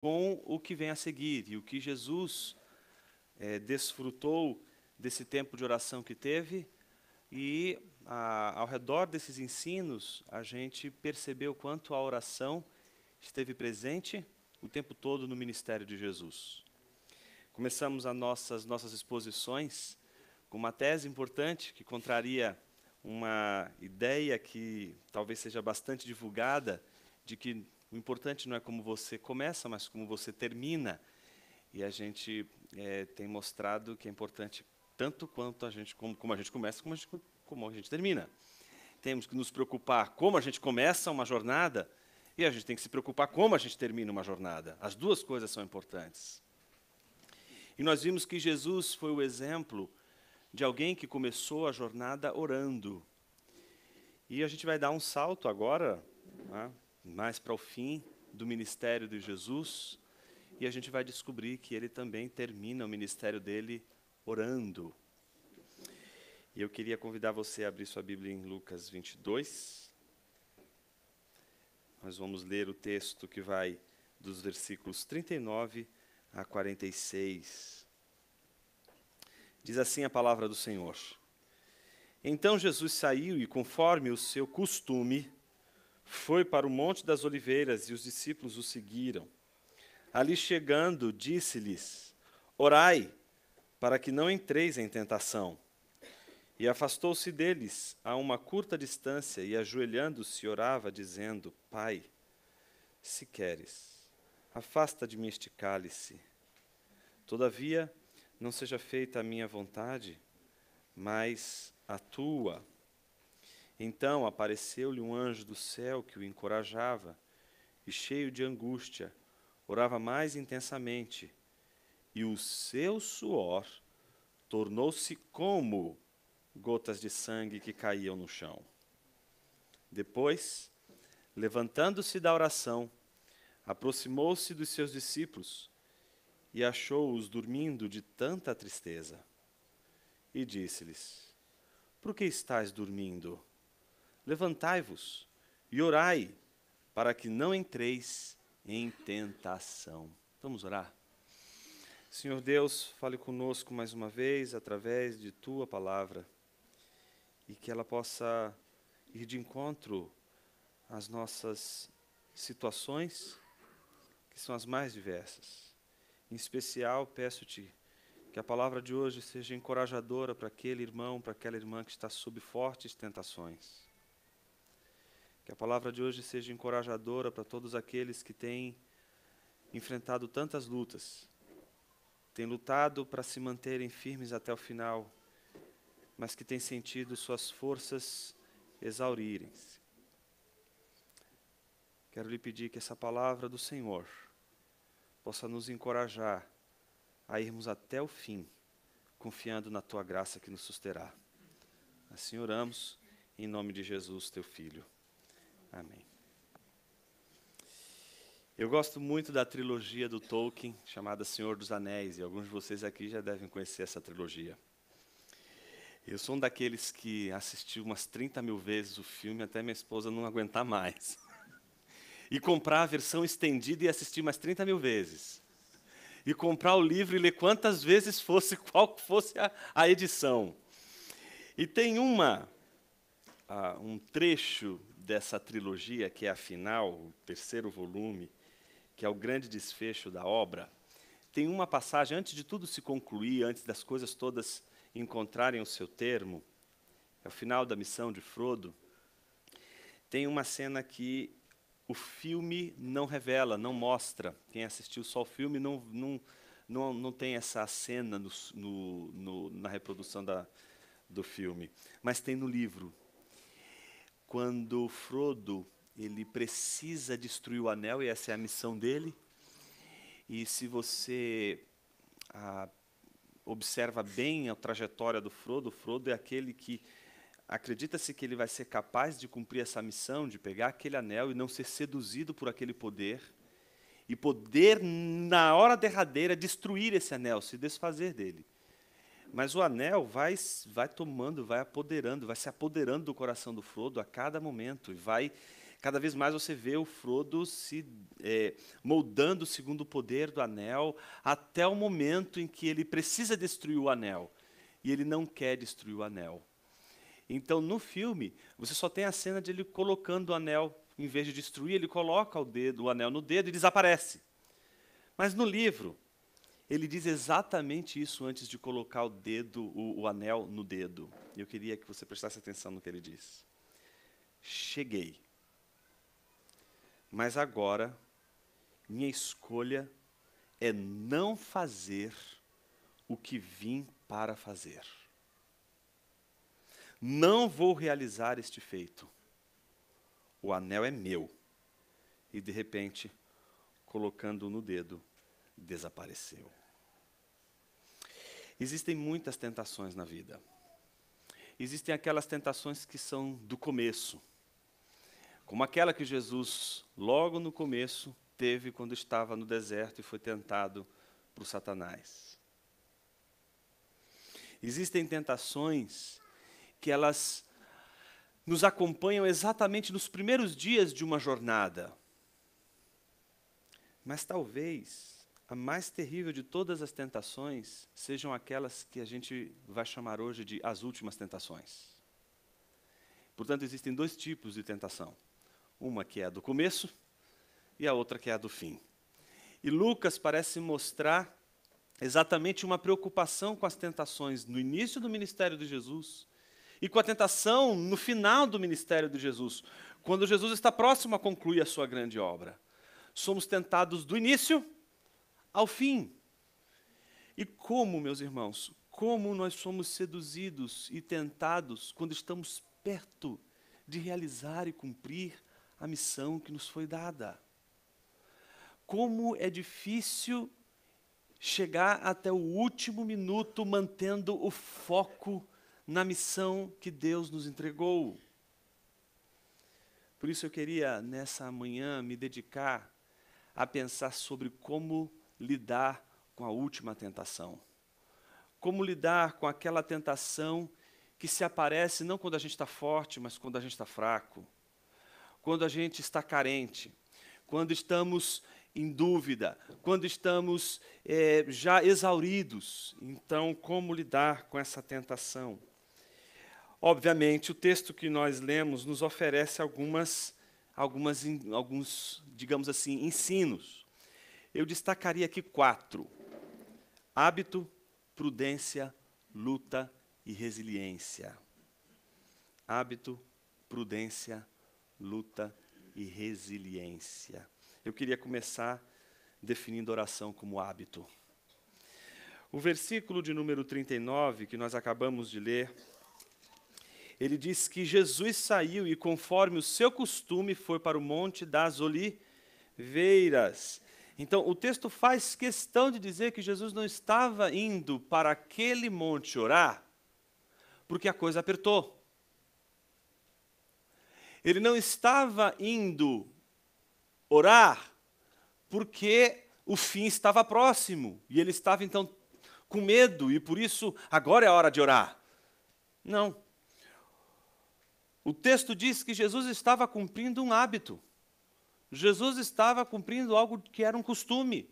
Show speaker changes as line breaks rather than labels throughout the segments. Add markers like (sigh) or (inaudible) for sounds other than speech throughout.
com o que vem a seguir. E o que Jesus é, desfrutou desse tempo de oração que teve, e a, ao redor desses ensinos, a gente percebeu quanto a oração esteve presente o tempo todo no ministério de Jesus. Começamos as nossas, nossas exposições com uma tese importante que contraria uma ideia que talvez seja bastante divulgada de que o importante não é como você começa, mas como você termina. E a gente é, tem mostrado que é importante tanto quanto a gente como, como a gente começa, como a gente, como a gente termina. Temos que nos preocupar como a gente começa uma jornada e a gente tem que se preocupar como a gente termina uma jornada. As duas coisas são importantes. E nós vimos que Jesus foi o exemplo de alguém que começou a jornada orando. E a gente vai dar um salto agora. Né? mais para o fim do ministério de Jesus, e a gente vai descobrir que ele também termina o ministério dele orando. E eu queria convidar você a abrir sua Bíblia em Lucas 22. Nós vamos ler o texto que vai dos versículos 39 a 46. Diz assim a palavra do Senhor: Então Jesus saiu e, conforme o seu costume, foi para o Monte das Oliveiras e os discípulos o seguiram. Ali chegando, disse-lhes: Orai, para que não entreis em tentação. E afastou-se deles a uma curta distância e, ajoelhando-se, orava, dizendo: Pai, se queres, afasta de mim este cálice. Todavia, não seja feita a minha vontade, mas a tua. Então apareceu-lhe um anjo do céu que o encorajava, e cheio de angústia, orava mais intensamente, e o seu suor tornou-se como gotas de sangue que caíam no chão. Depois, levantando-se da oração, aproximou-se dos seus discípulos e achou-os dormindo de tanta tristeza. E disse-lhes: Por que estás dormindo? Levantai-vos e orai, para que não entreis em tentação. Vamos orar. Senhor Deus, fale conosco mais uma vez através de tua palavra e que ela possa ir de encontro às nossas situações, que são as mais diversas. Em especial, peço-te que a palavra de hoje seja encorajadora para aquele irmão, para aquela irmã que está sob fortes tentações que a palavra de hoje seja encorajadora para todos aqueles que têm enfrentado tantas lutas, têm lutado para se manterem firmes até o final, mas que têm sentido suas forças exaurirem-se. Quero lhe pedir que essa palavra do Senhor possa nos encorajar a irmos até o fim, confiando na tua graça que nos susterá. Assim oramos, em nome de Jesus, teu Filho. Amém. Eu gosto muito da trilogia do Tolkien, chamada Senhor dos Anéis, e alguns de vocês aqui já devem conhecer essa trilogia. Eu sou um daqueles que assistiu umas 30 mil vezes o filme até minha esposa não aguentar mais. E comprar a versão estendida e assistir mais 30 mil vezes. E comprar o livro e ler quantas vezes fosse, (laughs) qual fosse a, a edição. E tem uma, uh, um trecho dessa trilogia, que é a final, o terceiro volume, que é o grande desfecho da obra, tem uma passagem, antes de tudo se concluir, antes das coisas todas encontrarem o seu termo, é o final da missão de Frodo, tem uma cena que o filme não revela, não mostra. Quem assistiu só o filme não, não, não, não tem essa cena no, no, no, na reprodução da, do filme, mas tem no livro quando Frodo ele precisa destruir o anel e essa é a missão dele. E se você ah, observa bem a trajetória do Frodo, Frodo é aquele que acredita-se que ele vai ser capaz de cumprir essa missão, de pegar aquele anel e não ser seduzido por aquele poder e poder na hora derradeira destruir esse anel, se desfazer dele. Mas o anel vai, vai tomando, vai apoderando, vai se apoderando do coração do Frodo a cada momento. E vai, cada vez mais você vê o Frodo se é, moldando segundo o poder do anel, até o momento em que ele precisa destruir o anel. E ele não quer destruir o anel. Então, no filme, você só tem a cena de ele colocando o anel. Em vez de destruir, ele coloca o, dedo, o anel no dedo e desaparece. Mas no livro, ele diz exatamente isso antes de colocar o dedo, o, o anel no dedo. Eu queria que você prestasse atenção no que ele diz. Cheguei. Mas agora minha escolha é não fazer o que vim para fazer. Não vou realizar este feito. O anel é meu. E de repente, colocando no dedo, desapareceu. Existem muitas tentações na vida. Existem aquelas tentações que são do começo, como aquela que Jesus, logo no começo, teve quando estava no deserto e foi tentado por Satanás. Existem tentações que elas nos acompanham exatamente nos primeiros dias de uma jornada. Mas talvez a mais terrível de todas as tentações sejam aquelas que a gente vai chamar hoje de as últimas tentações. Portanto, existem dois tipos de tentação: uma que é a do começo e a outra que é a do fim. E Lucas parece mostrar exatamente uma preocupação com as tentações no início do ministério de Jesus e com a tentação no final do ministério de Jesus, quando Jesus está próximo a concluir a sua grande obra. Somos tentados do início ao fim. E como, meus irmãos, como nós somos seduzidos e tentados quando estamos perto de realizar e cumprir a missão que nos foi dada. Como é difícil chegar até o último minuto mantendo o foco na missão que Deus nos entregou. Por isso eu queria, nessa manhã, me dedicar a pensar sobre como lidar com a última tentação. Como lidar com aquela tentação que se aparece não quando a gente está forte, mas quando a gente está fraco, quando a gente está carente, quando estamos em dúvida, quando estamos é, já exauridos. Então, como lidar com essa tentação? Obviamente, o texto que nós lemos nos oferece algumas, algumas alguns, digamos assim, ensinos eu destacaria aqui quatro: hábito, prudência, luta e resiliência. Hábito, prudência, luta e resiliência. Eu queria começar definindo oração como hábito. O versículo de número 39, que nós acabamos de ler, ele diz que Jesus saiu e, conforme o seu costume, foi para o Monte das Oliveiras. Então, o texto faz questão de dizer que Jesus não estava indo para aquele monte orar porque a coisa apertou. Ele não estava indo orar porque o fim estava próximo e ele estava então com medo e por isso agora é a hora de orar. Não. O texto diz que Jesus estava cumprindo um hábito. Jesus estava cumprindo algo que era um costume.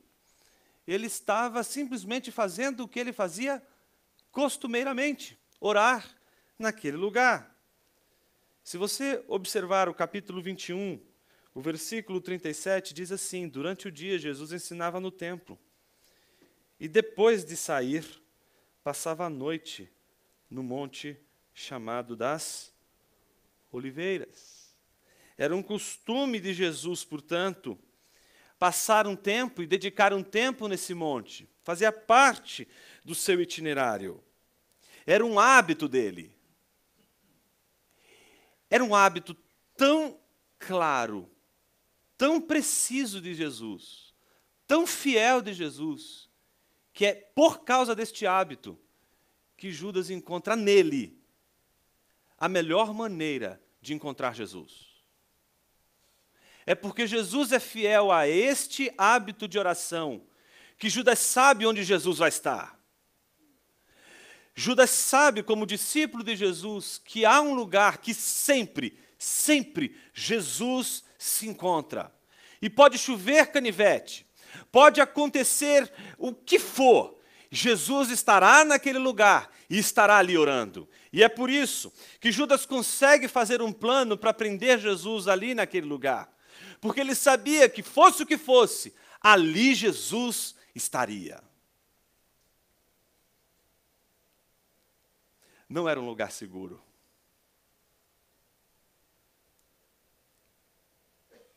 Ele estava simplesmente fazendo o que ele fazia costumeiramente, orar naquele lugar. Se você observar o capítulo 21, o versículo 37 diz assim: Durante o dia Jesus ensinava no templo. E depois de sair, passava a noite no monte chamado das Oliveiras. Era um costume de Jesus, portanto, passar um tempo e dedicar um tempo nesse monte. Fazia parte do seu itinerário. Era um hábito dele. Era um hábito tão claro, tão preciso de Jesus, tão fiel de Jesus, que é por causa deste hábito que Judas encontra nele a melhor maneira de encontrar Jesus é porque Jesus é fiel a este hábito de oração, que Judas sabe onde Jesus vai estar. Judas sabe, como discípulo de Jesus, que há um lugar que sempre, sempre Jesus se encontra. E pode chover canivete, pode acontecer o que for, Jesus estará naquele lugar e estará ali orando. E é por isso que Judas consegue fazer um plano para prender Jesus ali naquele lugar porque ele sabia que, fosse o que fosse, ali Jesus estaria. Não era um lugar seguro.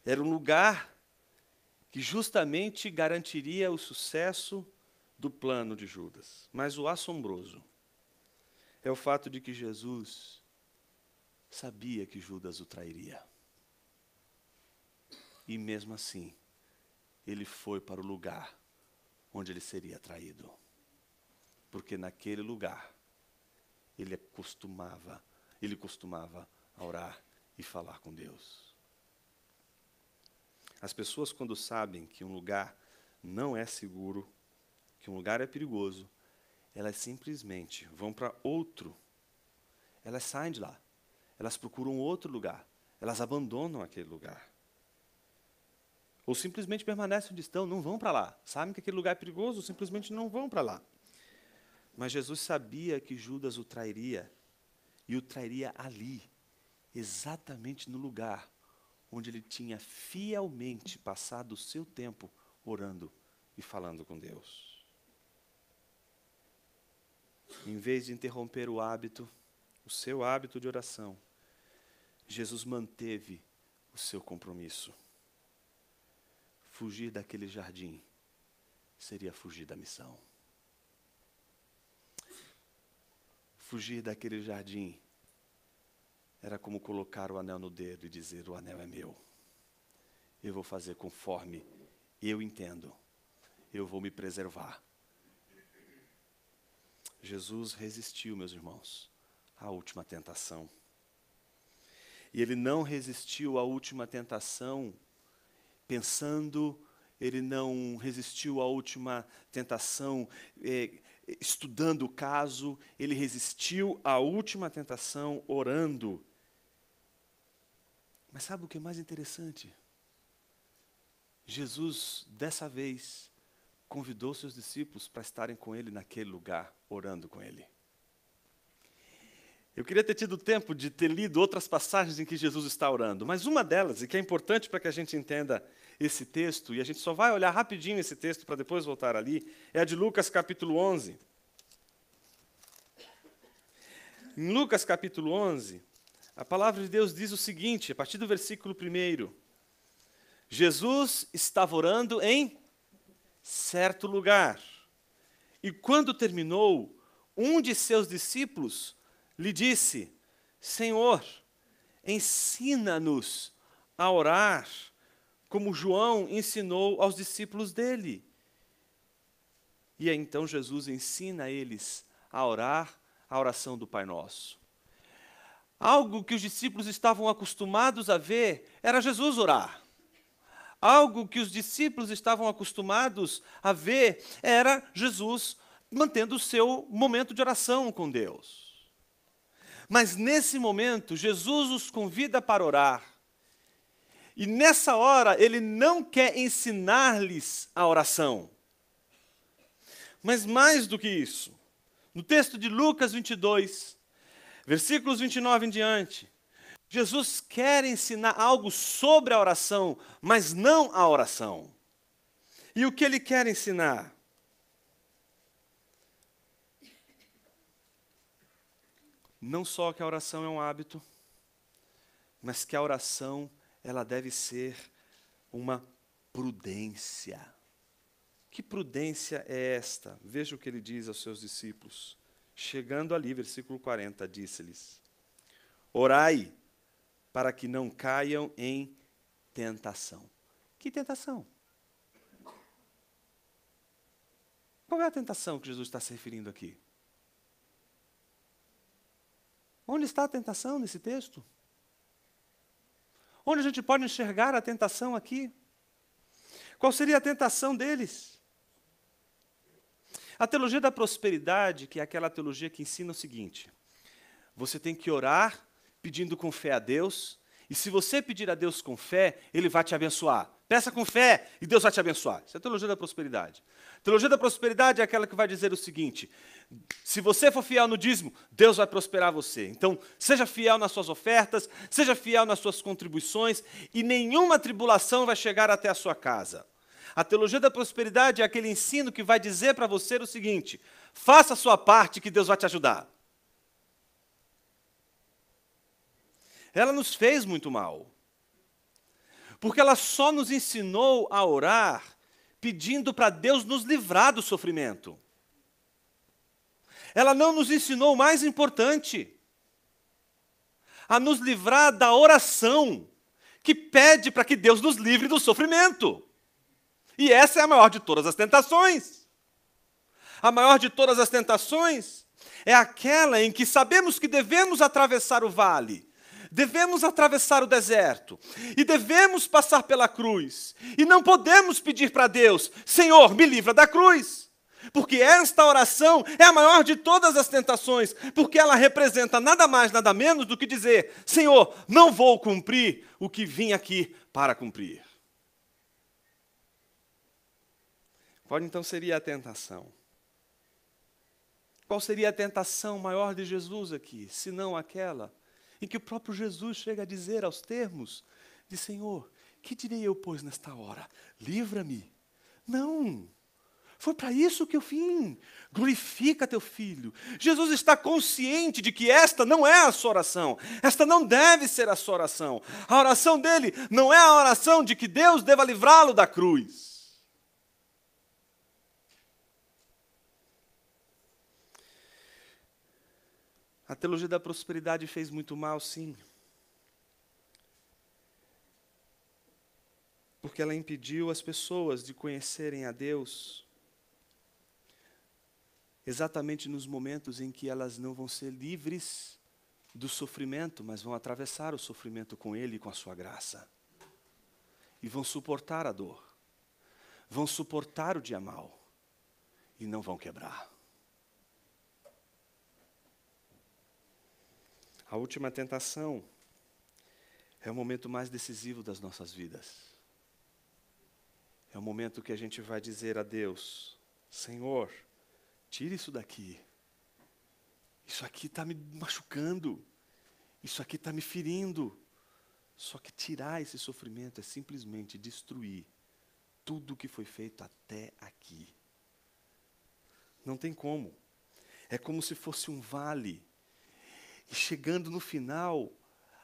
Era um lugar que justamente garantiria o sucesso do plano de Judas. Mas o assombroso é o fato de que Jesus sabia que Judas o trairia. E mesmo assim, ele foi para o lugar onde ele seria traído. Porque naquele lugar ele costumava, ele costumava orar e falar com Deus. As pessoas quando sabem que um lugar não é seguro, que um lugar é perigoso, elas simplesmente vão para outro. Elas saem de lá. Elas procuram outro lugar. Elas abandonam aquele lugar. Ou simplesmente permanecem onde estão, não vão para lá. Sabem que aquele lugar é perigoso, simplesmente não vão para lá. Mas Jesus sabia que Judas o trairia, e o trairia ali, exatamente no lugar onde ele tinha fielmente passado o seu tempo orando e falando com Deus. Em vez de interromper o hábito, o seu hábito de oração, Jesus manteve o seu compromisso. Fugir daquele jardim seria fugir da missão. Fugir daquele jardim era como colocar o anel no dedo e dizer: O anel é meu. Eu vou fazer conforme eu entendo. Eu vou me preservar. Jesus resistiu, meus irmãos, à última tentação. E ele não resistiu à última tentação pensando, ele não resistiu à última tentação eh, estudando o caso, ele resistiu à última tentação orando. Mas sabe o que é mais interessante? Jesus, dessa vez, convidou seus discípulos para estarem com ele naquele lugar, orando com ele. Eu queria ter tido tempo de ter lido outras passagens em que Jesus está orando, mas uma delas, e que é importante para que a gente entenda esse texto, e a gente só vai olhar rapidinho esse texto para depois voltar ali, é a de Lucas capítulo 11. Em Lucas capítulo 11, a palavra de Deus diz o seguinte, a partir do versículo 1. Jesus estava orando em certo lugar. E quando terminou, um de seus discípulos lhe disse: Senhor, ensina-nos a orar como João ensinou aos discípulos dele. E aí, então Jesus ensina eles a orar a oração do Pai Nosso. Algo que os discípulos estavam acostumados a ver era Jesus orar. Algo que os discípulos estavam acostumados a ver era Jesus mantendo o seu momento de oração com Deus. Mas nesse momento, Jesus os convida para orar e nessa hora, ele não quer ensinar-lhes a oração. Mas mais do que isso, no texto de Lucas 22, versículos 29 em diante, Jesus quer ensinar algo sobre a oração, mas não a oração. E o que ele quer ensinar? Não só que a oração é um hábito, mas que a oração é ela deve ser uma prudência. Que prudência é esta? Veja o que ele diz aos seus discípulos. Chegando ali, versículo 40, disse-lhes: Orai para que não caiam em tentação. Que tentação? Qual é a tentação que Jesus está se referindo aqui? Onde está a tentação nesse texto? Onde a gente pode enxergar a tentação aqui? Qual seria a tentação deles? A teologia da prosperidade, que é aquela teologia que ensina o seguinte: você tem que orar pedindo com fé a Deus, e se você pedir a Deus com fé, ele vai te abençoar. Peça com fé e Deus vai te abençoar. Isso é a teologia da prosperidade. A teologia da prosperidade é aquela que vai dizer o seguinte: se você for fiel no dízimo, Deus vai prosperar você. Então, seja fiel nas suas ofertas, seja fiel nas suas contribuições, e nenhuma tribulação vai chegar até a sua casa. A teologia da prosperidade é aquele ensino que vai dizer para você o seguinte: faça a sua parte que Deus vai te ajudar. Ela nos fez muito mal. Porque ela só nos ensinou a orar pedindo para Deus nos livrar do sofrimento. Ela não nos ensinou o mais importante, a nos livrar da oração que pede para que Deus nos livre do sofrimento. E essa é a maior de todas as tentações. A maior de todas as tentações é aquela em que sabemos que devemos atravessar o vale, devemos atravessar o deserto e devemos passar pela cruz. E não podemos pedir para Deus: Senhor, me livra da cruz. Porque esta oração é a maior de todas as tentações, porque ela representa nada mais, nada menos do que dizer: Senhor, não vou cumprir o que vim aqui para cumprir. Qual então seria a tentação? Qual seria a tentação maior de Jesus aqui, se não aquela em que o próprio Jesus chega a dizer aos termos de Senhor, que direi eu, pois, nesta hora? Livra-me. Não. Foi para isso que eu vim. Glorifica teu filho. Jesus está consciente de que esta não é a sua oração. Esta não deve ser a sua oração. A oração dele não é a oração de que Deus deva livrá-lo da cruz. A teologia da prosperidade fez muito mal, sim. Porque ela impediu as pessoas de conhecerem a Deus exatamente nos momentos em que elas não vão ser livres do sofrimento, mas vão atravessar o sofrimento com Ele e com a Sua graça. E vão suportar a dor, vão suportar o dia mal e não vão quebrar. A última tentação é o momento mais decisivo das nossas vidas. É o momento que a gente vai dizer a Deus: Senhor, tira isso daqui. Isso aqui está me machucando. Isso aqui está me ferindo. Só que tirar esse sofrimento é simplesmente destruir tudo o que foi feito até aqui. Não tem como. É como se fosse um vale e chegando no final,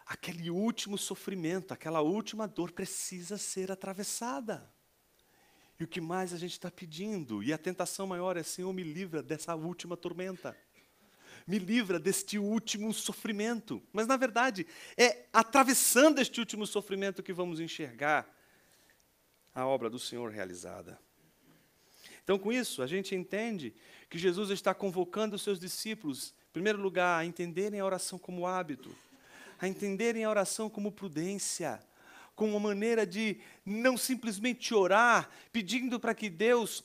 aquele último sofrimento, aquela última dor precisa ser atravessada. E o que mais a gente está pedindo? E a tentação maior é: Senhor, me livra dessa última tormenta. Me livra deste último sofrimento. Mas, na verdade, é atravessando este último sofrimento que vamos enxergar a obra do Senhor realizada. Então, com isso, a gente entende que Jesus está convocando os seus discípulos primeiro lugar, a entenderem a oração como hábito, a entenderem a oração como prudência, como uma maneira de não simplesmente orar pedindo para que Deus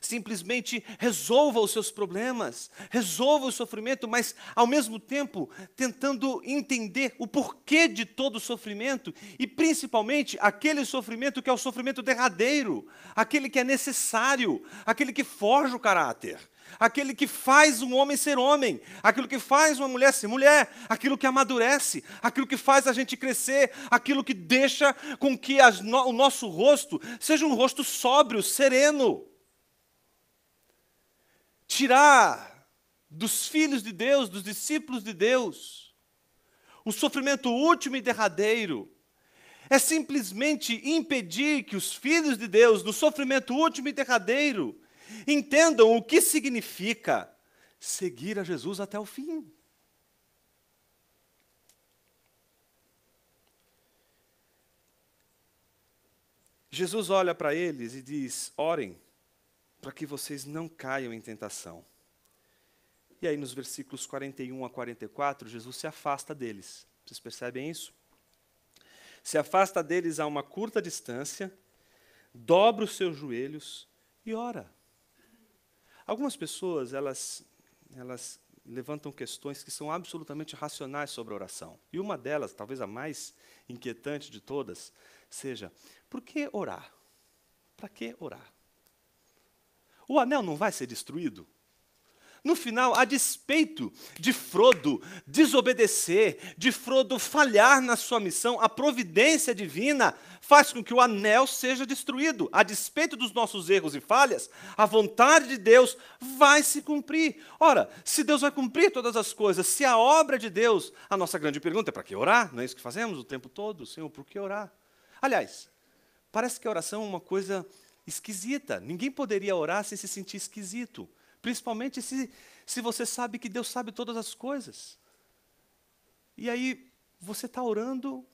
simplesmente resolva os seus problemas, resolva o sofrimento, mas ao mesmo tempo tentando entender o porquê de todo o sofrimento e principalmente aquele sofrimento que é o sofrimento derradeiro, aquele que é necessário, aquele que forja o caráter aquele que faz um homem ser homem, aquilo que faz uma mulher ser mulher, aquilo que amadurece, aquilo que faz a gente crescer, aquilo que deixa com que no, o nosso rosto seja um rosto sóbrio, sereno. Tirar dos filhos de Deus, dos discípulos de Deus, o sofrimento último e derradeiro é simplesmente impedir que os filhos de Deus, no sofrimento último e derradeiro, Entendam o que significa seguir a Jesus até o fim. Jesus olha para eles e diz: orem para que vocês não caiam em tentação. E aí, nos versículos 41 a 44, Jesus se afasta deles. Vocês percebem isso? Se afasta deles a uma curta distância, dobra os seus joelhos e ora. Algumas pessoas, elas, elas levantam questões que são absolutamente racionais sobre a oração. E uma delas, talvez a mais inquietante de todas, seja: por que orar? Para que orar? O anel não vai ser destruído? No final, a despeito de Frodo desobedecer, de Frodo falhar na sua missão, a providência divina faz com que o anel seja destruído. A despeito dos nossos erros e falhas, a vontade de Deus vai se cumprir. Ora, se Deus vai cumprir todas as coisas, se a obra de Deus, a nossa grande pergunta é para que orar? Não é isso que fazemos o tempo todo, Senhor, por que orar? Aliás, parece que a oração é uma coisa esquisita. Ninguém poderia orar sem se sentir esquisito. Principalmente se, se você sabe que Deus sabe todas as coisas. E aí você está orando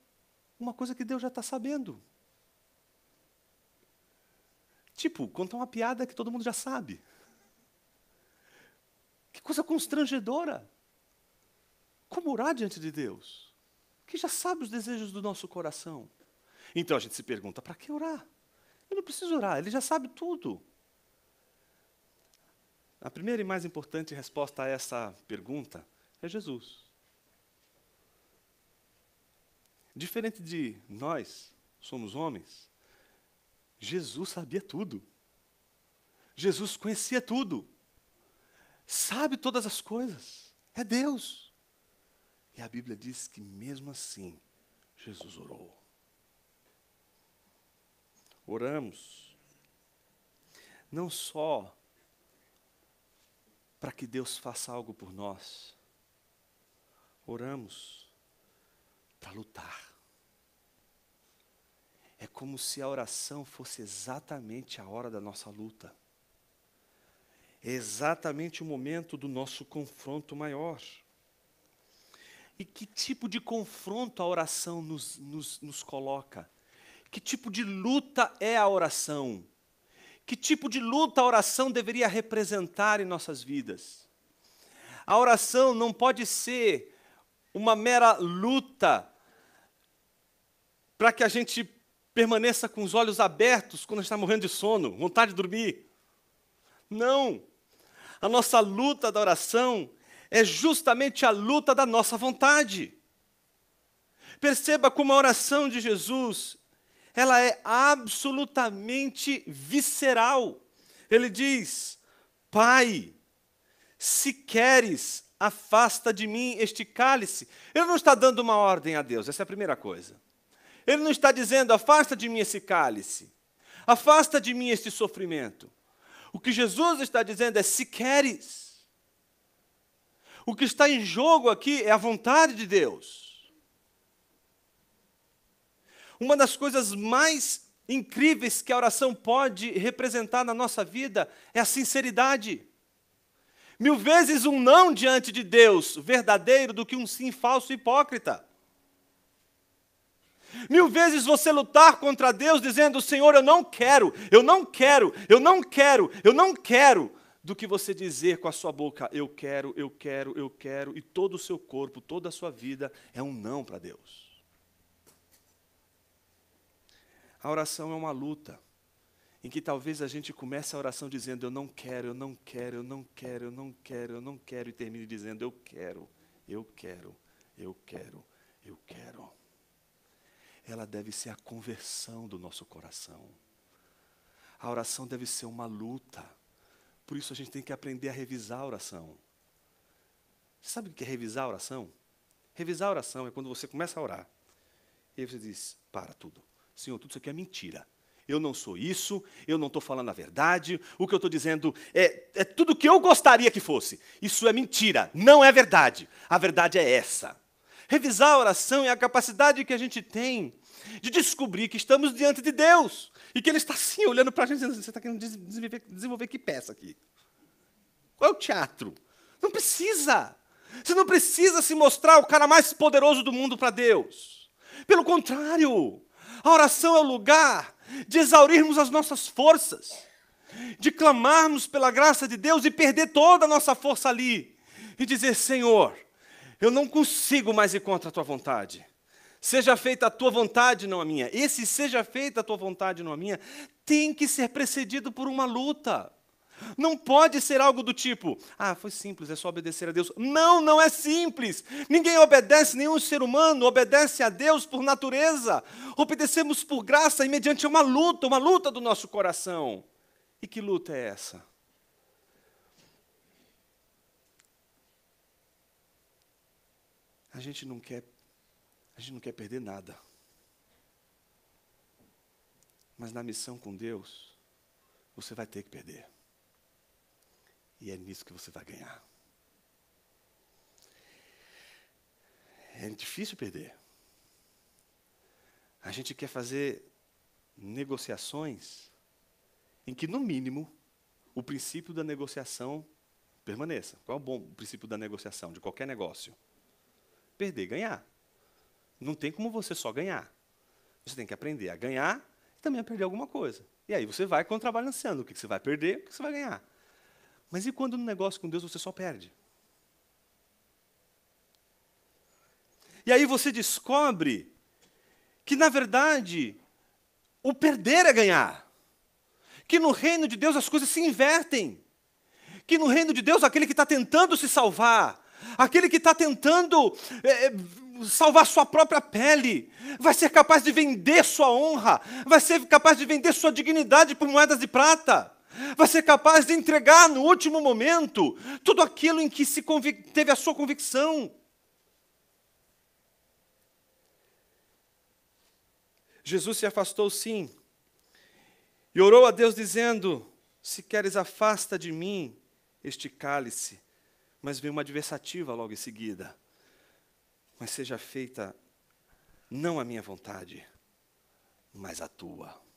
uma coisa que Deus já está sabendo. Tipo, contar uma piada que todo mundo já sabe. Que coisa constrangedora. Como orar diante de Deus, que já sabe os desejos do nosso coração. Então a gente se pergunta: para que orar? Eu não preciso orar, ele já sabe tudo. A primeira e mais importante resposta a essa pergunta é Jesus. Diferente de nós, somos homens, Jesus sabia tudo. Jesus conhecia tudo. Sabe todas as coisas. É Deus. E a Bíblia diz que mesmo assim, Jesus orou. Oramos. Não só para que Deus faça algo por nós. Oramos para lutar. É como se a oração fosse exatamente a hora da nossa luta. É exatamente o momento do nosso confronto maior. E que tipo de confronto a oração nos, nos, nos coloca? Que tipo de luta é a oração? Que tipo de luta a oração deveria representar em nossas vidas? A oração não pode ser uma mera luta para que a gente permaneça com os olhos abertos quando está morrendo de sono, vontade de dormir. Não. A nossa luta da oração é justamente a luta da nossa vontade. Perceba como a oração de Jesus ela é absolutamente visceral. Ele diz: Pai, se queres, afasta de mim este cálice. Ele não está dando uma ordem a Deus, essa é a primeira coisa. Ele não está dizendo: afasta de mim esse cálice, afasta de mim este sofrimento. O que Jesus está dizendo é: se queres. O que está em jogo aqui é a vontade de Deus. Uma das coisas mais incríveis que a oração pode representar na nossa vida é a sinceridade. Mil vezes um não diante de Deus verdadeiro do que um sim falso e hipócrita. Mil vezes você lutar contra Deus dizendo: Senhor, eu não quero, eu não quero, eu não quero, eu não quero, do que você dizer com a sua boca: Eu quero, eu quero, eu quero, e todo o seu corpo, toda a sua vida é um não para Deus. A oração é uma luta em que talvez a gente comece a oração dizendo eu não quero, eu não quero, eu não quero, eu não quero, eu não quero e termine dizendo eu quero, eu quero, eu quero, eu quero. Ela deve ser a conversão do nosso coração. A oração deve ser uma luta. Por isso a gente tem que aprender a revisar a oração. Você sabe o que é revisar a oração? Revisar a oração é quando você começa a orar e você diz: para tudo. Senhor, tudo isso aqui é mentira. Eu não sou isso, eu não estou falando a verdade, o que eu estou dizendo é, é tudo o que eu gostaria que fosse. Isso é mentira, não é verdade. A verdade é essa. Revisar a oração é a capacidade que a gente tem de descobrir que estamos diante de Deus e que Ele está assim olhando para a gente, dizendo: Você está querendo desenvolver, desenvolver que peça aqui? Qual é o teatro? Não precisa. Você não precisa se mostrar o cara mais poderoso do mundo para Deus. Pelo contrário, a oração é o lugar de exaurirmos as nossas forças, de clamarmos pela graça de Deus e perder toda a nossa força ali e dizer: Senhor, eu não consigo mais ir contra a tua vontade. Seja feita a tua vontade, não a minha. Esse seja feita a tua vontade, não a minha, tem que ser precedido por uma luta. Não pode ser algo do tipo, ah, foi simples, é só obedecer a Deus. Não, não é simples. Ninguém obedece, nenhum ser humano obedece a Deus por natureza. Obedecemos por graça e mediante uma luta, uma luta do nosso coração. E que luta é essa? A gente não quer, a gente não quer perder nada. Mas na missão com Deus, você vai ter que perder. E é nisso que você vai ganhar. É difícil perder. A gente quer fazer negociações em que, no mínimo, o princípio da negociação permaneça. Qual é o bom princípio da negociação, de qualquer negócio? Perder, ganhar. Não tem como você só ganhar. Você tem que aprender a ganhar e também a perder alguma coisa. E aí você vai contrabalanceando o que você vai perder e o que você vai ganhar. Mas e quando no negócio com Deus você só perde? E aí você descobre que, na verdade, o perder é ganhar. Que no reino de Deus as coisas se invertem. Que no reino de Deus aquele que está tentando se salvar, aquele que está tentando é, salvar sua própria pele, vai ser capaz de vender sua honra, vai ser capaz de vender sua dignidade por moedas de prata vai ser é capaz de entregar no último momento tudo aquilo em que se teve a sua convicção. Jesus se afastou sim e orou a Deus dizendo: Se queres, afasta de mim este cálice. Mas veio uma adversativa logo em seguida. Mas seja feita não a minha vontade, mas a tua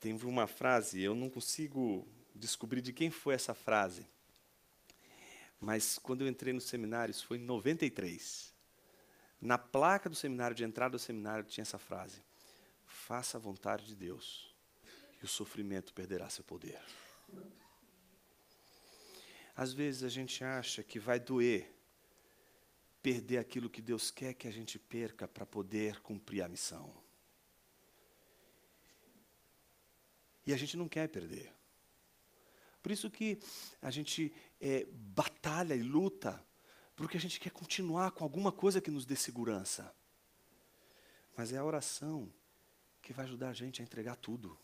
teve uma frase, eu não consigo descobrir de quem foi essa frase, mas quando eu entrei no seminário, isso foi em 93. Na placa do seminário, de entrada do seminário, tinha essa frase: Faça a vontade de Deus, e o sofrimento perderá seu poder. Às vezes a gente acha que vai doer perder aquilo que Deus quer que a gente perca para poder cumprir a missão. E a gente não quer perder. Por isso que a gente é, batalha e luta, porque a gente quer continuar com alguma coisa que nos dê segurança. Mas é a oração que vai ajudar a gente a entregar tudo,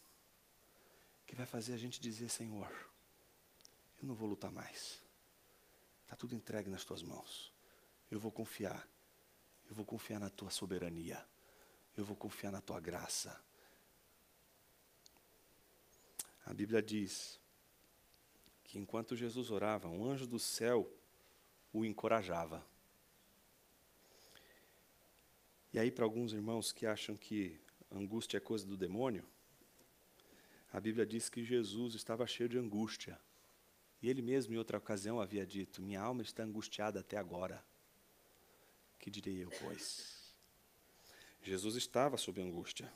que vai fazer a gente dizer: Senhor, eu não vou lutar mais. Está tudo entregue nas tuas mãos. Eu vou confiar. Eu vou confiar na tua soberania. Eu vou confiar na tua graça. A Bíblia diz que enquanto Jesus orava, um anjo do céu o encorajava. E aí, para alguns irmãos que acham que angústia é coisa do demônio, a Bíblia diz que Jesus estava cheio de angústia. E ele mesmo, em outra ocasião, havia dito: Minha alma está angustiada até agora. Que direi eu, pois? Jesus estava sob angústia.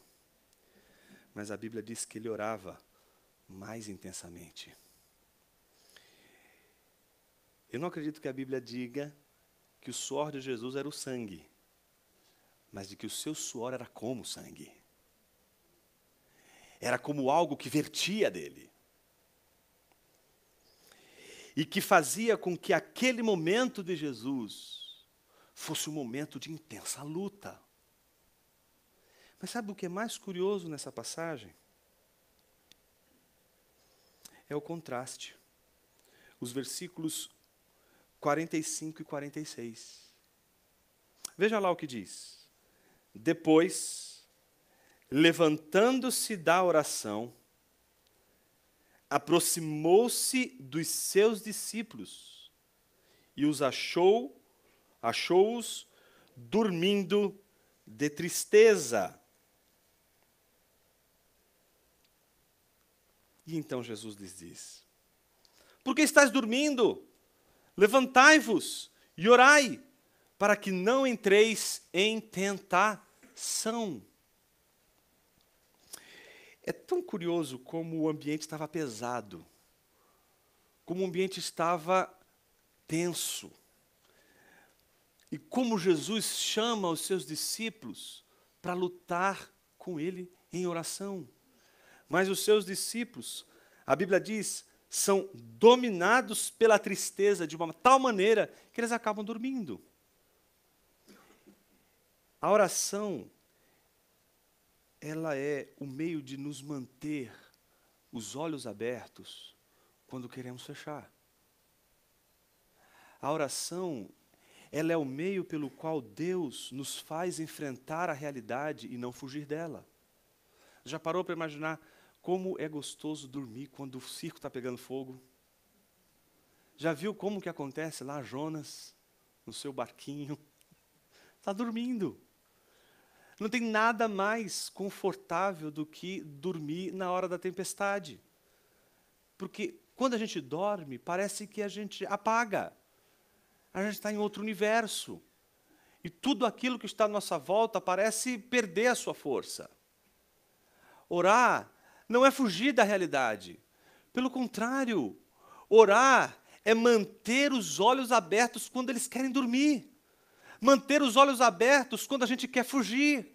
Mas a Bíblia diz que ele orava mais intensamente. Eu não acredito que a Bíblia diga que o suor de Jesus era o sangue, mas de que o seu suor era como sangue. Era como algo que vertia dele. E que fazia com que aquele momento de Jesus fosse um momento de intensa luta. Mas sabe o que é mais curioso nessa passagem? é o contraste. Os versículos 45 e 46. Veja lá o que diz. Depois, levantando-se da oração, aproximou-se dos seus discípulos e os achou, achou-os dormindo de tristeza. E então Jesus lhes diz: Por que estáis dormindo? Levantai-vos e orai, para que não entreis em tentação. É tão curioso como o ambiente estava pesado, como o ambiente estava tenso, e como Jesus chama os seus discípulos para lutar com ele em oração. Mas os seus discípulos, a Bíblia diz, são dominados pela tristeza de uma tal maneira que eles acabam dormindo. A oração, ela é o meio de nos manter os olhos abertos quando queremos fechar. A oração, ela é o meio pelo qual Deus nos faz enfrentar a realidade e não fugir dela. Já parou para imaginar como é gostoso dormir quando o circo está pegando fogo. Já viu como que acontece lá, Jonas, no seu barquinho? Está (laughs) dormindo. Não tem nada mais confortável do que dormir na hora da tempestade. Porque quando a gente dorme, parece que a gente apaga. A gente está em outro universo. E tudo aquilo que está à nossa volta parece perder a sua força. Orar não é fugir da realidade. Pelo contrário, orar é manter os olhos abertos quando eles querem dormir, manter os olhos abertos quando a gente quer fugir,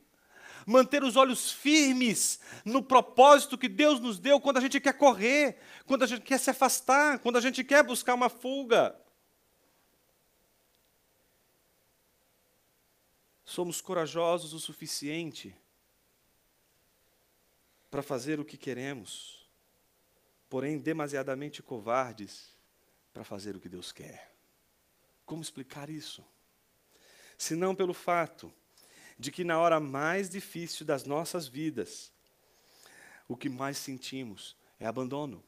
manter os olhos firmes no propósito que Deus nos deu quando a gente quer correr, quando a gente quer se afastar, quando a gente quer buscar uma fuga. Somos corajosos o suficiente para fazer o que queremos, porém demasiadamente covardes para fazer o que Deus quer. Como explicar isso? Se não pelo fato de que na hora mais difícil das nossas vidas, o que mais sentimos é abandono.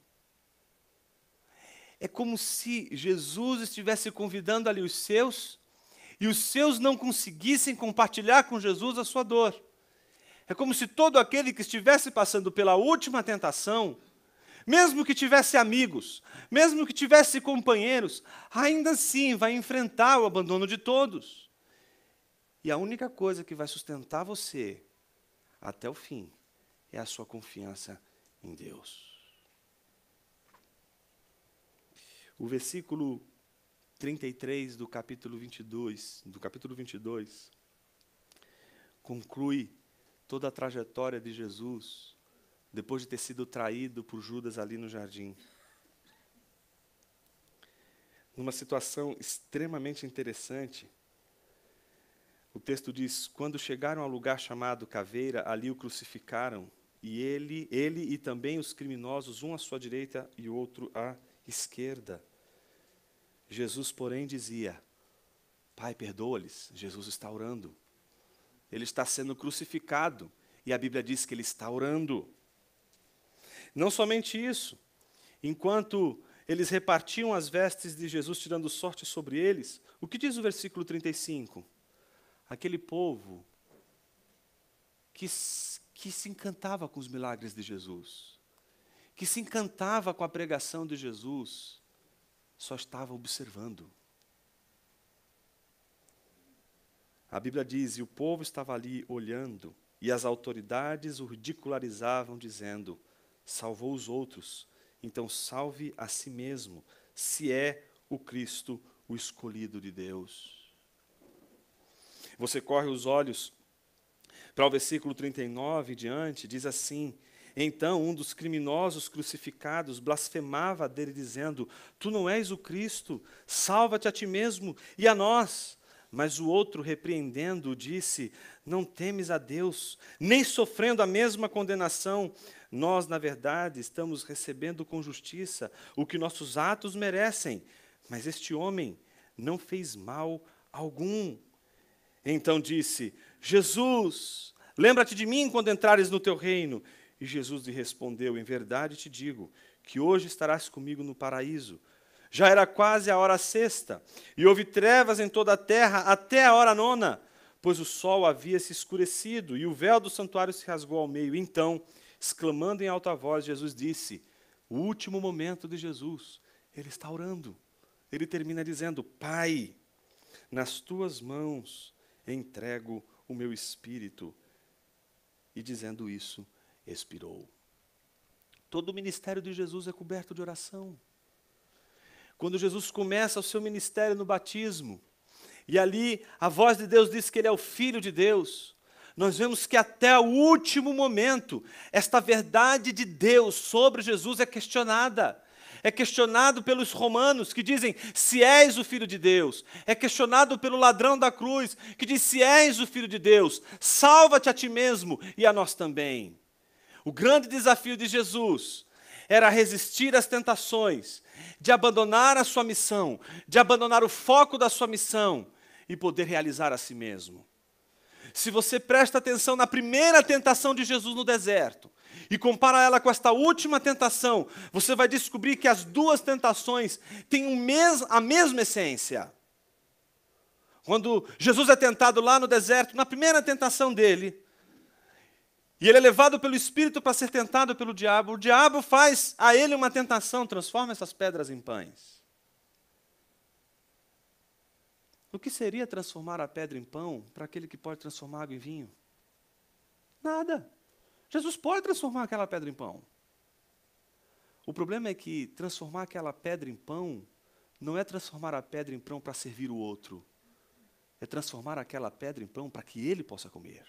É como se Jesus estivesse convidando ali os seus e os seus não conseguissem compartilhar com Jesus a sua dor. É como se todo aquele que estivesse passando pela última tentação, mesmo que tivesse amigos, mesmo que tivesse companheiros, ainda assim vai enfrentar o abandono de todos. E a única coisa que vai sustentar você até o fim é a sua confiança em Deus. O versículo 33 do capítulo 22, do capítulo 22, conclui toda a trajetória de Jesus depois de ter sido traído por Judas ali no jardim. Numa situação extremamente interessante, o texto diz: Quando chegaram ao lugar chamado Caveira, ali o crucificaram, e ele, ele e também os criminosos, um à sua direita e o outro à esquerda. Jesus, porém, dizia: Pai, perdoa-lhes. Jesus está orando ele está sendo crucificado e a Bíblia diz que ele está orando. Não somente isso, enquanto eles repartiam as vestes de Jesus, tirando sorte sobre eles, o que diz o versículo 35? Aquele povo que, que se encantava com os milagres de Jesus, que se encantava com a pregação de Jesus, só estava observando. A Bíblia diz: e o povo estava ali olhando, e as autoridades o ridicularizavam, dizendo: salvou os outros, então salve a si mesmo, se é o Cristo, o escolhido de Deus. Você corre os olhos para o versículo 39 diante, diz assim: Então um dos criminosos crucificados blasfemava dele, dizendo: Tu não és o Cristo, salva-te a ti mesmo e a nós. Mas o outro, repreendendo disse: Não temes a Deus, nem sofrendo a mesma condenação. Nós, na verdade, estamos recebendo com justiça o que nossos atos merecem. Mas este homem não fez mal algum. Então disse: Jesus, lembra-te de mim quando entrares no teu reino. E Jesus lhe respondeu: Em verdade te digo que hoje estarás comigo no paraíso. Já era quase a hora sexta, e houve trevas em toda a terra até a hora nona, pois o sol havia se escurecido e o véu do santuário se rasgou ao meio. Então, exclamando em alta voz, Jesus disse: O último momento de Jesus, ele está orando. Ele termina dizendo: Pai, nas tuas mãos entrego o meu espírito. E dizendo isso, expirou. Todo o ministério de Jesus é coberto de oração quando Jesus começa o seu ministério no batismo, e ali a voz de Deus diz que ele é o Filho de Deus, nós vemos que até o último momento, esta verdade de Deus sobre Jesus é questionada. É questionado pelos romanos que dizem: se és o filho de Deus. É questionado pelo ladrão da cruz que diz: se és o filho de Deus, salva-te a ti mesmo e a nós também. O grande desafio de Jesus era resistir às tentações de abandonar a sua missão, de abandonar o foco da sua missão e poder realizar a si mesmo. Se você presta atenção na primeira tentação de Jesus no deserto e compara ela com esta última tentação, você vai descobrir que as duas tentações têm um mes a mesma essência. Quando Jesus é tentado lá no deserto, na primeira tentação dele, e ele é levado pelo Espírito para ser tentado pelo diabo. O diabo faz a ele uma tentação, transforma essas pedras em pães. O que seria transformar a pedra em pão para aquele que pode transformar água em vinho? Nada. Jesus pode transformar aquela pedra em pão. O problema é que transformar aquela pedra em pão não é transformar a pedra em pão para servir o outro. É transformar aquela pedra em pão para que ele possa comer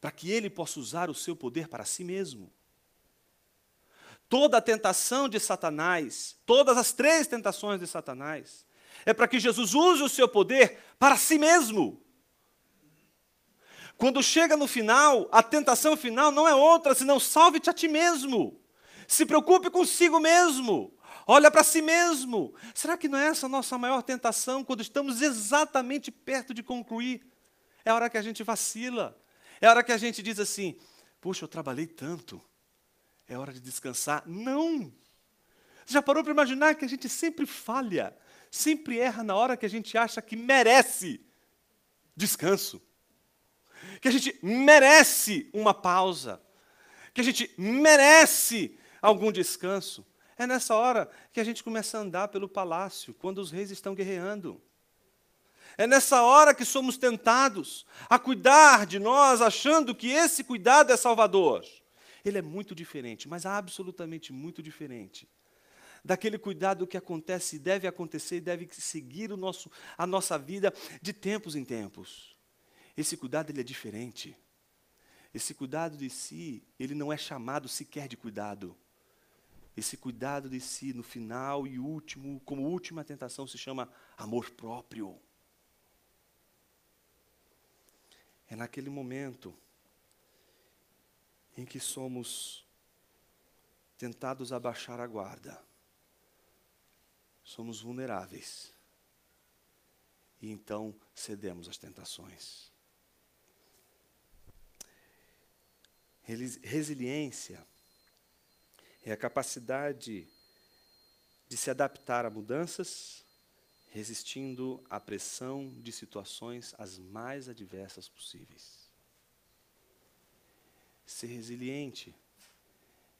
para que ele possa usar o seu poder para si mesmo. Toda a tentação de Satanás, todas as três tentações de Satanás, é para que Jesus use o seu poder para si mesmo. Quando chega no final, a tentação final não é outra senão salve-te a ti mesmo. Se preocupe consigo mesmo. Olha para si mesmo. Será que não é essa a nossa maior tentação quando estamos exatamente perto de concluir? É a hora que a gente vacila. É a hora que a gente diz assim: Puxa, eu trabalhei tanto, é hora de descansar. Não! Você já parou para imaginar que a gente sempre falha, sempre erra na hora que a gente acha que merece descanso, que a gente merece uma pausa, que a gente merece algum descanso. É nessa hora que a gente começa a andar pelo palácio, quando os reis estão guerreando. É nessa hora que somos tentados a cuidar de nós, achando que esse cuidado é salvador. Ele é muito diferente, mas absolutamente muito diferente daquele cuidado que acontece, deve acontecer e deve seguir o nosso, a nossa vida de tempos em tempos. Esse cuidado ele é diferente. Esse cuidado de si, ele não é chamado sequer de cuidado. Esse cuidado de si, no final e último, como última tentação, se chama amor próprio. É naquele momento em que somos tentados a baixar a guarda. Somos vulneráveis. E então cedemos às tentações. Resiliência é a capacidade de se adaptar a mudanças resistindo à pressão de situações as mais adversas possíveis. Ser resiliente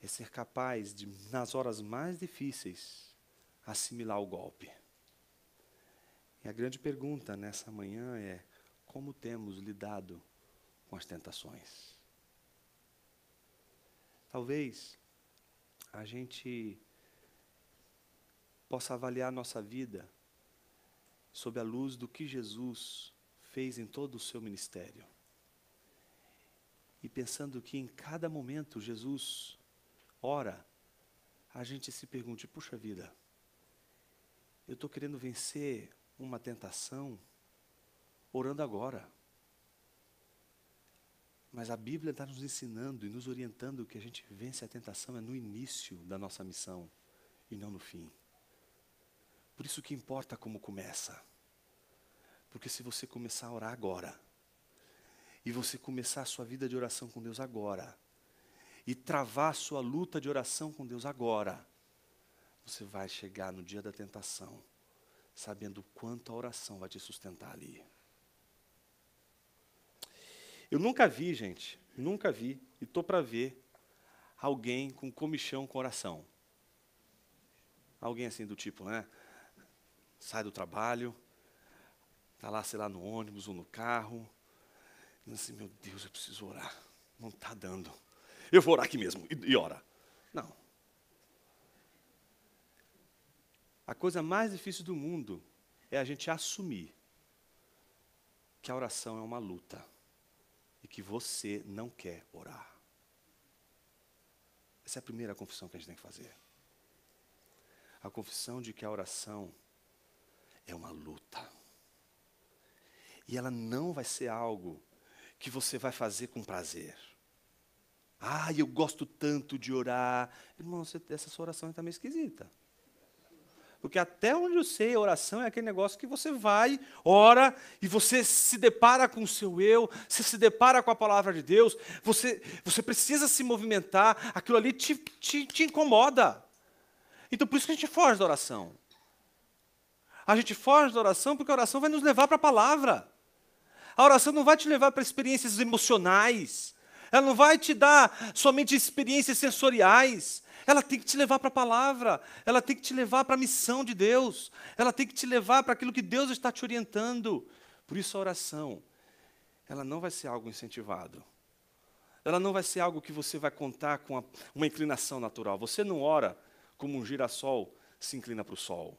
é ser capaz de, nas horas mais difíceis, assimilar o golpe. E a grande pergunta nessa manhã é: como temos lidado com as tentações? Talvez a gente possa avaliar nossa vida sob a luz do que Jesus fez em todo o seu ministério. E pensando que em cada momento Jesus ora, a gente se pergunte: puxa vida, eu estou querendo vencer uma tentação orando agora. Mas a Bíblia está nos ensinando e nos orientando que a gente vence a tentação é no início da nossa missão e não no fim. Por isso que importa como começa. Porque se você começar a orar agora, e você começar a sua vida de oração com Deus agora, e travar a sua luta de oração com Deus agora, você vai chegar no dia da tentação, sabendo quanto a oração vai te sustentar ali. Eu nunca vi, gente, nunca vi, e tô para ver alguém com comichão com oração. Alguém assim do tipo, né? sai do trabalho, está lá, sei lá, no ônibus ou no carro, e assim, meu Deus, eu preciso orar, não está dando. Eu vou orar aqui mesmo, e, e ora. Não. A coisa mais difícil do mundo é a gente assumir que a oração é uma luta e que você não quer orar. Essa é a primeira confissão que a gente tem que fazer. A confissão de que a oração é uma luta. E ela não vai ser algo que você vai fazer com prazer. Ah, eu gosto tanto de orar. Irmão, você, essa sua oração está meio esquisita. Porque até onde eu sei, a oração é aquele negócio que você vai, ora, e você se depara com o seu eu, você se depara com a palavra de Deus, você, você precisa se movimentar, aquilo ali te, te, te incomoda. Então, por isso que a gente foge da oração. A gente foge da oração porque a oração vai nos levar para a palavra. A oração não vai te levar para experiências emocionais. Ela não vai te dar somente experiências sensoriais. Ela tem que te levar para a palavra. Ela tem que te levar para a missão de Deus. Ela tem que te levar para aquilo que Deus está te orientando. Por isso a oração, ela não vai ser algo incentivado. Ela não vai ser algo que você vai contar com uma inclinação natural. Você não ora como um girassol se inclina para o sol.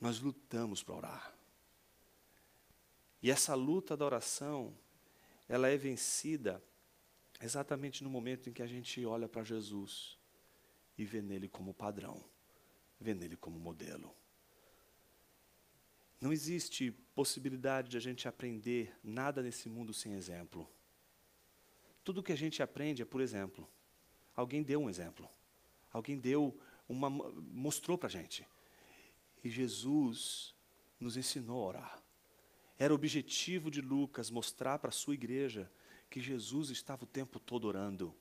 Nós lutamos para orar. E essa luta da oração, ela é vencida exatamente no momento em que a gente olha para Jesus e vê nele como padrão, vê nele como modelo. Não existe possibilidade de a gente aprender nada nesse mundo sem exemplo. Tudo que a gente aprende é por exemplo. Alguém deu um exemplo. Alguém deu uma mostrou para a gente. E Jesus nos ensinou a orar. Era o objetivo de Lucas mostrar para a sua igreja que Jesus estava o tempo todo orando.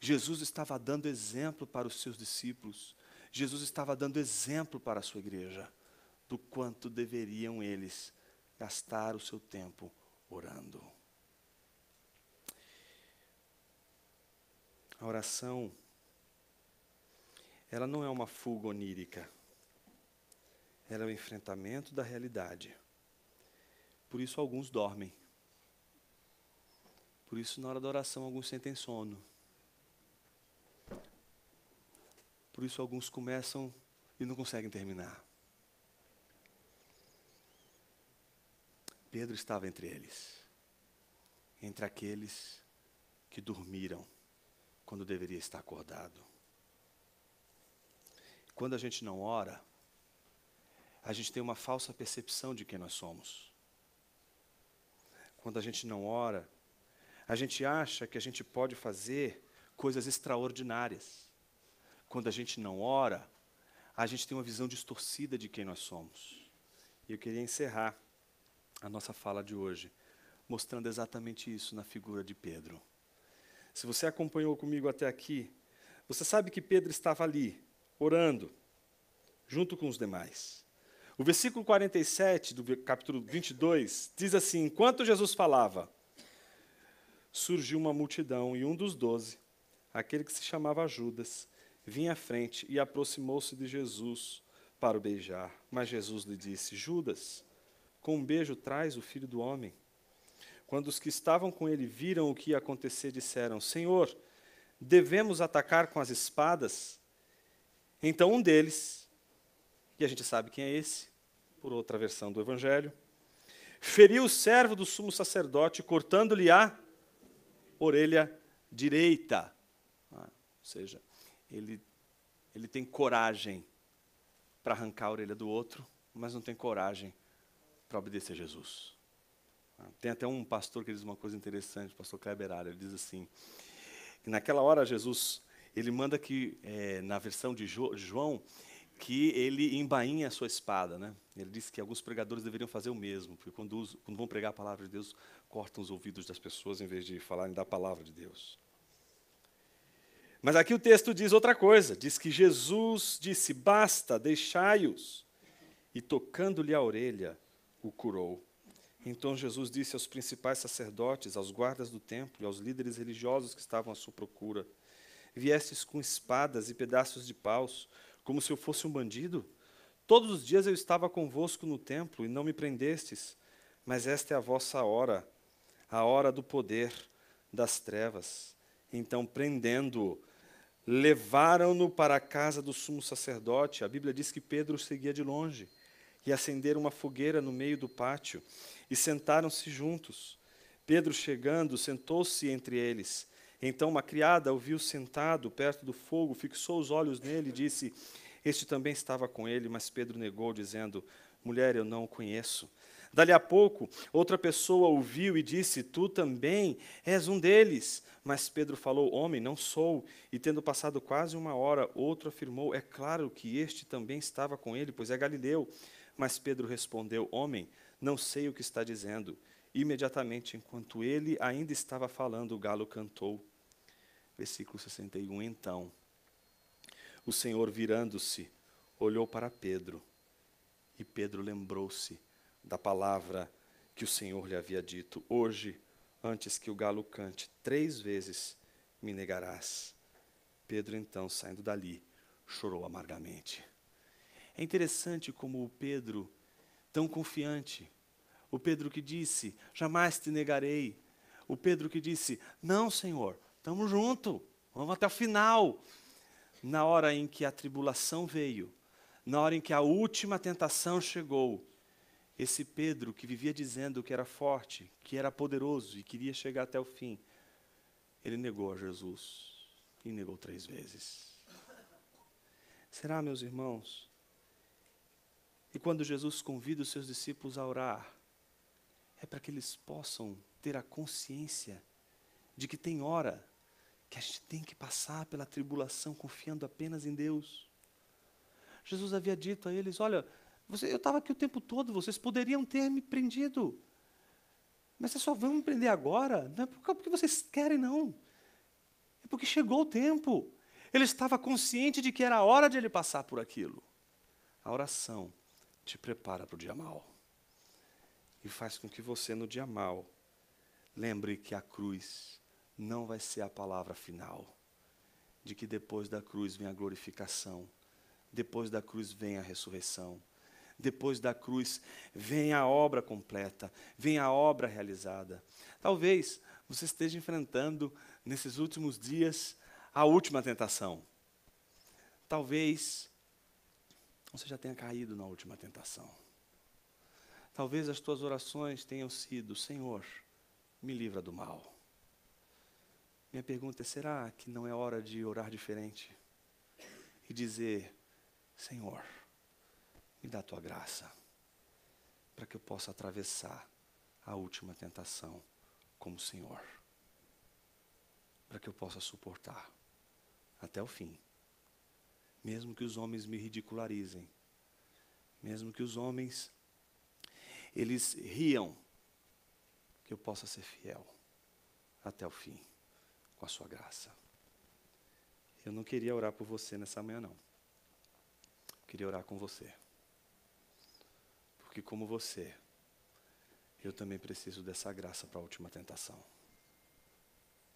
Jesus estava dando exemplo para os seus discípulos. Jesus estava dando exemplo para a sua igreja do quanto deveriam eles gastar o seu tempo orando. A oração, ela não é uma fuga onírica. Ela é o enfrentamento da realidade. Por isso alguns dormem. Por isso, na hora da oração, alguns sentem sono. Por isso, alguns começam e não conseguem terminar. Pedro estava entre eles, entre aqueles que dormiram quando deveria estar acordado. Quando a gente não ora, a gente tem uma falsa percepção de quem nós somos. Quando a gente não ora, a gente acha que a gente pode fazer coisas extraordinárias. Quando a gente não ora, a gente tem uma visão distorcida de quem nós somos. E eu queria encerrar a nossa fala de hoje mostrando exatamente isso na figura de Pedro. Se você acompanhou comigo até aqui, você sabe que Pedro estava ali, orando, junto com os demais. O versículo 47 do capítulo 22 diz assim: Enquanto Jesus falava, surgiu uma multidão e um dos doze, aquele que se chamava Judas, vinha à frente e aproximou-se de Jesus para o beijar. Mas Jesus lhe disse: Judas, com um beijo traz o filho do homem. Quando os que estavam com ele viram o que ia acontecer, disseram: Senhor, devemos atacar com as espadas? Então um deles, e a gente sabe quem é esse, por outra versão do Evangelho. Feriu o servo do sumo sacerdote, cortando-lhe a orelha direita. Ah, ou seja, ele, ele tem coragem para arrancar a orelha do outro, mas não tem coragem para obedecer a Jesus. Ah, tem até um pastor que diz uma coisa interessante, o pastor Kleber Ara, ele diz assim, naquela hora Jesus, ele manda que, é, na versão de jo, João, que ele embainha a sua espada. Né? Ele disse que alguns pregadores deveriam fazer o mesmo, porque quando, usam, quando vão pregar a palavra de Deus, cortam os ouvidos das pessoas em vez de falarem da palavra de Deus. Mas aqui o texto diz outra coisa: diz que Jesus disse, basta, deixai-os. E tocando-lhe a orelha, o curou. Então Jesus disse aos principais sacerdotes, aos guardas do templo e aos líderes religiosos que estavam à sua procura: Viestes com espadas e pedaços de paus como se eu fosse um bandido? Todos os dias eu estava convosco no templo e não me prendestes, mas esta é a vossa hora, a hora do poder das trevas. Então, prendendo-o, levaram-no para a casa do sumo sacerdote. A Bíblia diz que Pedro seguia de longe e acenderam uma fogueira no meio do pátio e sentaram-se juntos. Pedro, chegando, sentou-se entre eles. Então uma criada o viu sentado perto do fogo, fixou os olhos nele e disse: Este também estava com ele, mas Pedro negou, dizendo: Mulher, eu não o conheço. Dali a pouco, outra pessoa o viu e disse: Tu também és um deles. Mas Pedro falou: Homem, não sou. E tendo passado quase uma hora, outro afirmou: É claro que este também estava com ele, pois é galileu. Mas Pedro respondeu: Homem, não sei o que está dizendo. Imediatamente, enquanto ele ainda estava falando, o galo cantou. Versículo 61. Então, o Senhor, virando-se, olhou para Pedro, e Pedro lembrou-se da palavra que o Senhor lhe havia dito: Hoje, antes que o galo cante, três vezes me negarás. Pedro, então, saindo dali, chorou amargamente. É interessante como o Pedro, tão confiante, o Pedro que disse: Jamais te negarei. O Pedro que disse: Não, Senhor, estamos junto, vamos até o final. Na hora em que a tribulação veio, na hora em que a última tentação chegou, esse Pedro que vivia dizendo que era forte, que era poderoso e queria chegar até o fim, ele negou a Jesus e negou três vezes. Será, meus irmãos? E quando Jesus convida os seus discípulos a orar, é para que eles possam ter a consciência de que tem hora que a gente tem que passar pela tribulação confiando apenas em Deus. Jesus havia dito a eles: Olha, você, eu estava aqui o tempo todo, vocês poderiam ter me prendido. Mas vocês é só vão me prender agora? Não é porque vocês querem, não. É porque chegou o tempo. Ele estava consciente de que era a hora de ele passar por aquilo. A oração te prepara para o dia mal e faz com que você, no dia mal, lembre que a cruz não vai ser a palavra final, de que depois da cruz vem a glorificação, depois da cruz vem a ressurreição, depois da cruz vem a obra completa, vem a obra realizada. Talvez você esteja enfrentando nesses últimos dias a última tentação. Talvez você já tenha caído na última tentação. Talvez as tuas orações tenham sido: Senhor, me livra do mal. Minha pergunta é: será que não é hora de orar diferente? E dizer: Senhor, me dá a tua graça, para que eu possa atravessar a última tentação como Senhor, para que eu possa suportar até o fim, mesmo que os homens me ridicularizem, mesmo que os homens eles riam que eu possa ser fiel até o fim com a sua graça. Eu não queria orar por você nessa manhã não. Eu queria orar com você. Porque como você, eu também preciso dessa graça para a última tentação.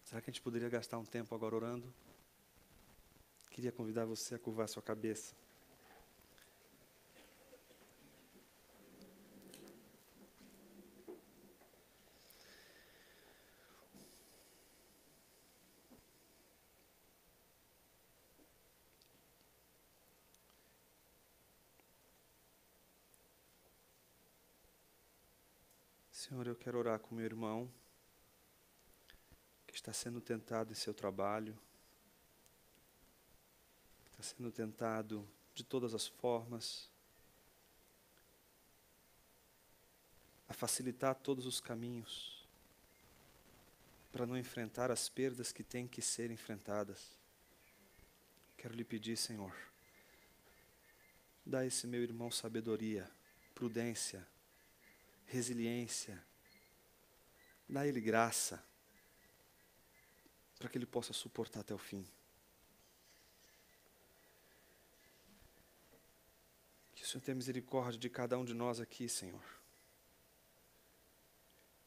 Será que a gente poderia gastar um tempo agora orando? Queria convidar você a curvar sua cabeça. Senhor, eu quero orar com meu irmão que está sendo tentado em seu trabalho, está sendo tentado de todas as formas, a facilitar todos os caminhos para não enfrentar as perdas que têm que ser enfrentadas. Quero lhe pedir, Senhor, dá a esse meu irmão sabedoria, prudência, resiliência. Dá a Ele graça para que Ele possa suportar até o fim. Que o Senhor tenha misericórdia de cada um de nós aqui, Senhor.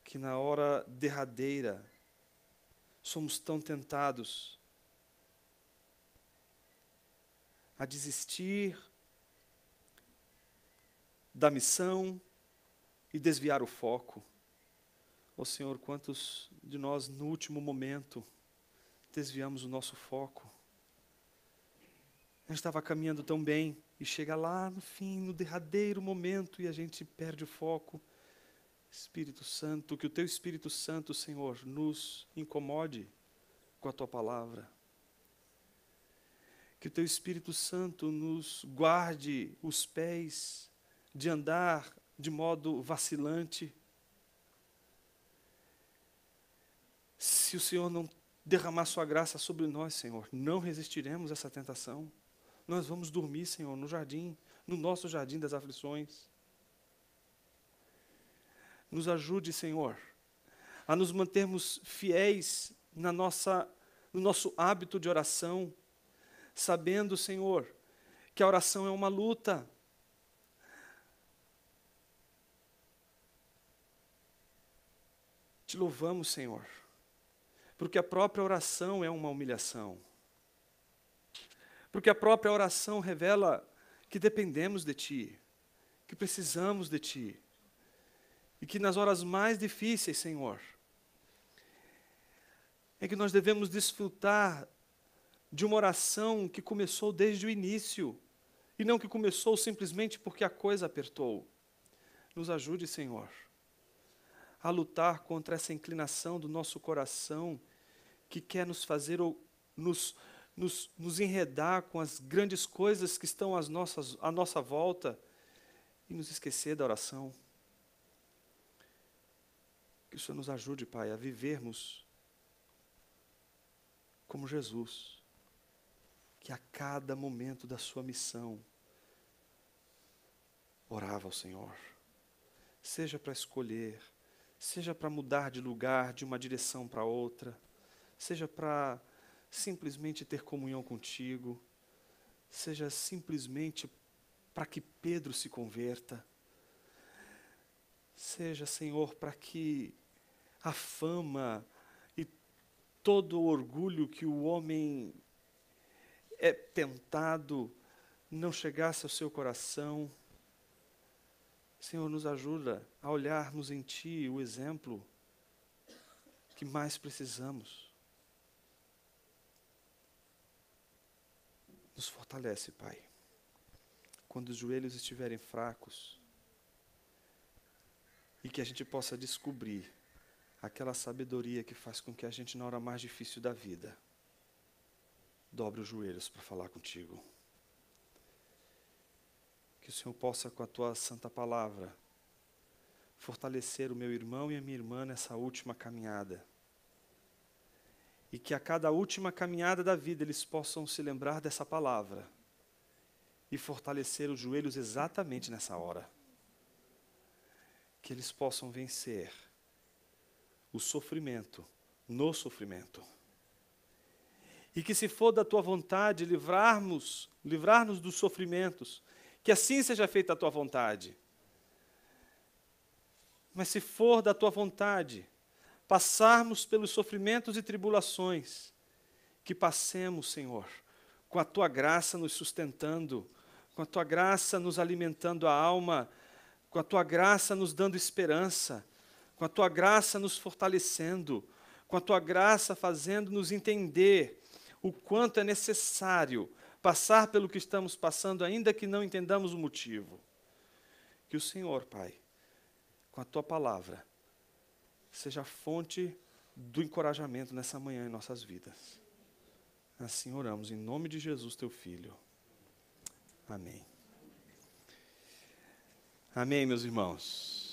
Que na hora derradeira somos tão tentados a desistir da missão, e desviar o foco. Ó oh, Senhor, quantos de nós no último momento desviamos o nosso foco? A gente estava caminhando tão bem e chega lá no fim, no derradeiro momento, e a gente perde o foco. Espírito Santo, que o Teu Espírito Santo, Senhor, nos incomode com a Tua palavra. Que o Teu Espírito Santo nos guarde os pés de andar de modo vacilante. Se o Senhor não derramar Sua graça sobre nós, Senhor, não resistiremos a essa tentação. Nós vamos dormir, Senhor, no jardim, no nosso jardim das aflições. Nos ajude, Senhor, a nos mantermos fiéis na nossa, no nosso hábito de oração, sabendo, Senhor, que a oração é uma luta. Te louvamos, Senhor, porque a própria oração é uma humilhação. Porque a própria oração revela que dependemos de Ti, que precisamos de Ti, e que nas horas mais difíceis, Senhor, é que nós devemos desfrutar de uma oração que começou desde o início, e não que começou simplesmente porque a coisa apertou. Nos ajude, Senhor a lutar contra essa inclinação do nosso coração que quer nos fazer ou nos, nos, nos enredar com as grandes coisas que estão às nossas, à nossa volta e nos esquecer da oração. Que o Senhor nos ajude, Pai, a vivermos como Jesus, que a cada momento da sua missão orava ao Senhor, seja para escolher seja para mudar de lugar, de uma direção para outra, seja para simplesmente ter comunhão contigo, seja simplesmente para que Pedro se converta, seja, Senhor, para que a fama e todo o orgulho que o homem é tentado não chegasse ao seu coração Senhor, nos ajuda a olharmos em Ti o exemplo que mais precisamos. Nos fortalece, Pai. Quando os joelhos estiverem fracos e que a gente possa descobrir aquela sabedoria que faz com que a gente, na hora mais difícil da vida, dobre os joelhos para falar contigo que o Senhor possa, com a tua santa palavra, fortalecer o meu irmão e a minha irmã nessa última caminhada. E que a cada última caminhada da vida eles possam se lembrar dessa palavra e fortalecer os joelhos exatamente nessa hora. Que eles possam vencer o sofrimento no sofrimento. E que, se for da tua vontade, livrarmos, livrar-nos dos sofrimentos, que assim seja feita a tua vontade. Mas se for da tua vontade passarmos pelos sofrimentos e tribulações, que passemos, Senhor, com a tua graça nos sustentando, com a tua graça nos alimentando a alma, com a tua graça nos dando esperança, com a tua graça nos fortalecendo, com a tua graça fazendo-nos entender o quanto é necessário passar pelo que estamos passando, ainda que não entendamos o motivo. Que o Senhor, Pai, com a tua palavra, seja a fonte do encorajamento nessa manhã em nossas vidas. Assim oramos, em nome de Jesus, teu Filho. Amém. Amém, meus irmãos.